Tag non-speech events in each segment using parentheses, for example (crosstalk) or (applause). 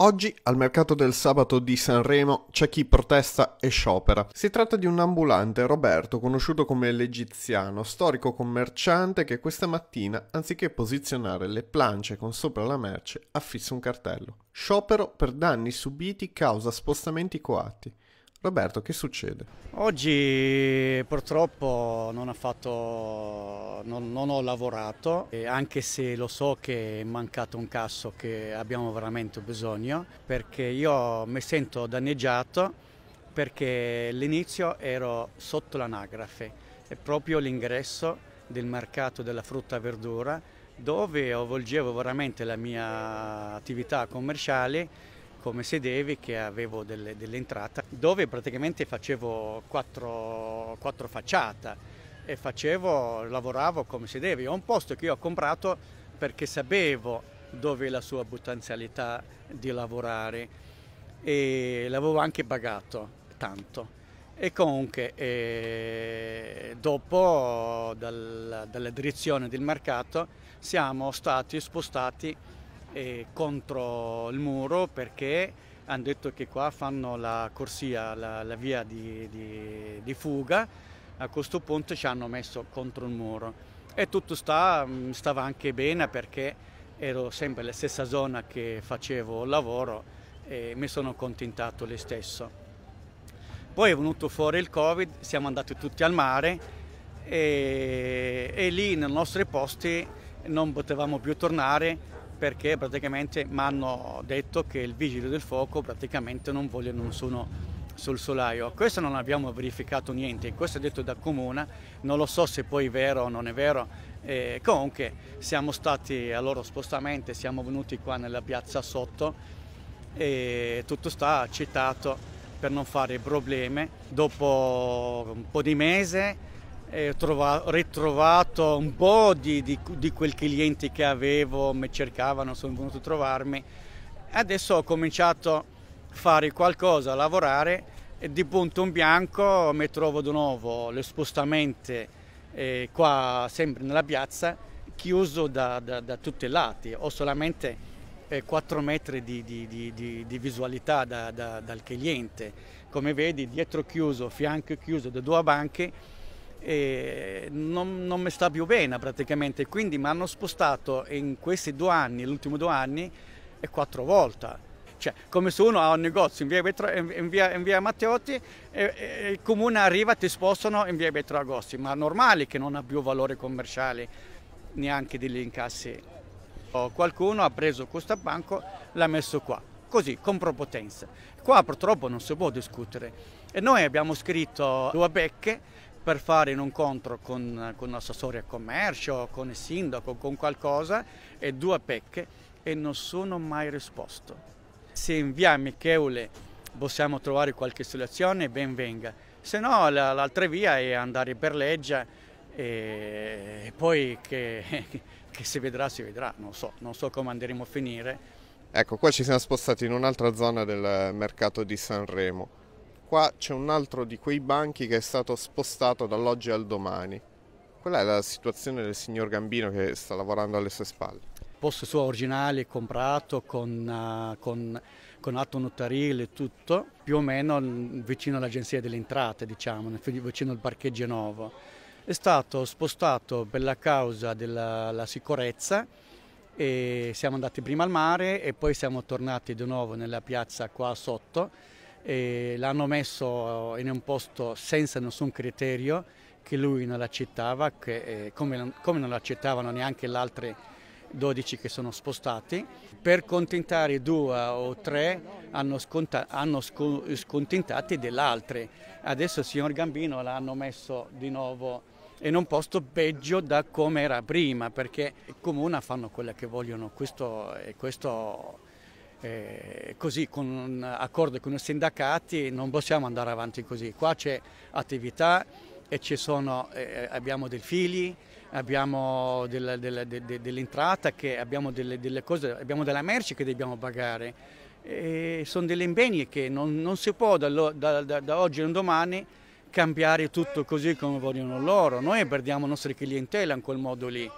Oggi al mercato del sabato di Sanremo c'è chi protesta e sciopera. Si tratta di un ambulante, Roberto, conosciuto come l'egiziano, storico commerciante che questa mattina, anziché posizionare le plance con sopra la merce, affissa un cartello. Sciopero per danni subiti causa spostamenti coatti. Roberto, che succede? Oggi purtroppo non, fatto, non, non ho lavorato, anche se lo so che è mancato un casso che abbiamo veramente bisogno, perché io mi sento danneggiato perché all'inizio ero sotto l'anagrafe, è proprio l'ingresso del mercato della frutta e verdura dove avvolgevo veramente la mia attività commerciale come si deve, che avevo delle, dell'entrata dove praticamente facevo quattro, quattro facciate e facevo, lavoravo come si deve. È un posto che io ho comprato perché sapevo dove la sua potenzialità di lavorare e l'avevo anche pagato tanto. E comunque eh, dopo dal, dalla direzione del mercato siamo stati spostati eh, contro il muro perché hanno detto che qua fanno la corsia, la, la via di, di, di, fuga, a questo punto ci hanno messo contro il muro e tutto sta, mm, stava anche bene perché ero sempre nella stessa zona che facevo il lavoro e mi sono contentato lo stesso. Poi è venuto fuori il Covid, siamo andati tutti al mare e, e lì nei nostri posti non potevamo più tornare perché praticamente mi hanno detto che il vigile del fuoco praticamente non voglia nessuno sul solaio. Questo non abbiamo verificato niente, questo è detto da Comuna, non lo so se poi è vero o non è vero. Eh, comunque siamo stati a loro spostamento, siamo venuti qua nella piazza sotto e tutto sta accettato per non fare problemi. Dopo un po' di mese e ho, trovato, ritrovato un po' di, di, di, quel cliente che avevo, mi cercavano, sono venuto a trovarmi. Adesso ho cominciato a fare qualcosa, a lavorare e di punto in bianco mi trovo di nuovo lo spostamento eh, qua sempre nella piazza chiuso da, da, da tutti i lati, ho solamente 4 eh, metri di, di, di, di visualità da, da, dal cliente. Come vedi, dietro chiuso, fianco chiuso da due banche, non, non, mi sta più bene praticamente, quindi mi hanno spostato in questi due anni, gli ultimi due anni, e quattro volte. Cioè, come se uno ha un negozio in via, Betro, in via, in via Matteotti e, e, il comune arriva e ti spostano in via Betragossi ma è normale che non ha più valore commerciale neanche degli incassi. Qualcuno ha preso questo banco l'ha messo qua, così, con propotenza. Qua purtroppo non si può discutere. E noi abbiamo scritto due becche per fare un incontro con, con l'assessore al commercio, con il sindaco, con qualcosa e due pecche e non sono mai risposto. Se in via Michele possiamo trovare qualche soluzione, ben venga. Se no l'altra via è andare in Berleggia e poi che, (laughs) che si vedrà, si vedrà, non so, non so come andremo a finire. Ecco, qua ci siamo spostati in un'altra zona del mercato di Sanremo. Qua c'è un altro di quei banchi che è stato spostato dall'oggi al domani. Qual è la situazione del signor Gambino che sta lavorando alle sue spalle? Il posto suo originale è comprato con, uh, con, con atto notarile e tutto, più o meno vicino all'agenzia delle entrate, diciamo, vicino al parcheggio nuovo. È stato spostato per la causa della sicurezza e siamo andati prima al mare e poi siamo tornati di nuovo nella piazza qua sotto l'hanno messo in un posto senza nessun criterio che lui non accettava, che, eh, come, come, non accettavano neanche gli altri 12 che sono spostati. Per contentare due o tre hanno, sconta, hanno sco, scontentati degli altri. Adesso il signor Gambino l'hanno messo di nuovo in un posto peggio da come era prima, perché i comuni fanno quello che vogliono, questo, questo eh, così con un accordo con i sindacati non possiamo andare avanti così. Qua c'è attività e sono, eh, abbiamo dei figli, abbiamo del, del, del, dell'entrata, abbiamo delle, delle, cose, abbiamo della merce che dobbiamo pagare. E sono degli impegni che non, non si può da, da, da, da oggi a domani cambiare tutto così come vogliono loro. Noi perdiamo la nostra clientela in quel modo lì.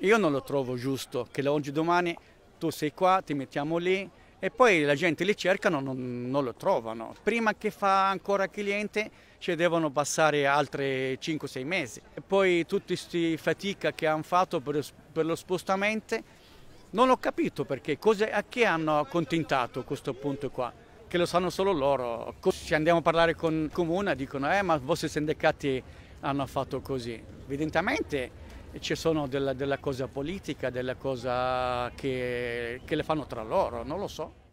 Io non lo trovo giusto che da oggi a domani tu sei qua, ti mettiamo lì e poi la gente li cercano, non, non lo trovano. Prima che fa ancora cliente ci devono passare altri 5-6 mesi. E poi tutte queste fatiche che hanno fatto per, per, lo spostamento, non ho capito perché, cosa, a che hanno accontentato questo punto qua che lo sanno solo loro. Ci andiamo a parlare con il comune, dicono eh ma i vostri sindacati hanno fatto così. Evidentemente ci sono della, della, cosa politica, della cosa che, che le fanno tra loro, non lo so.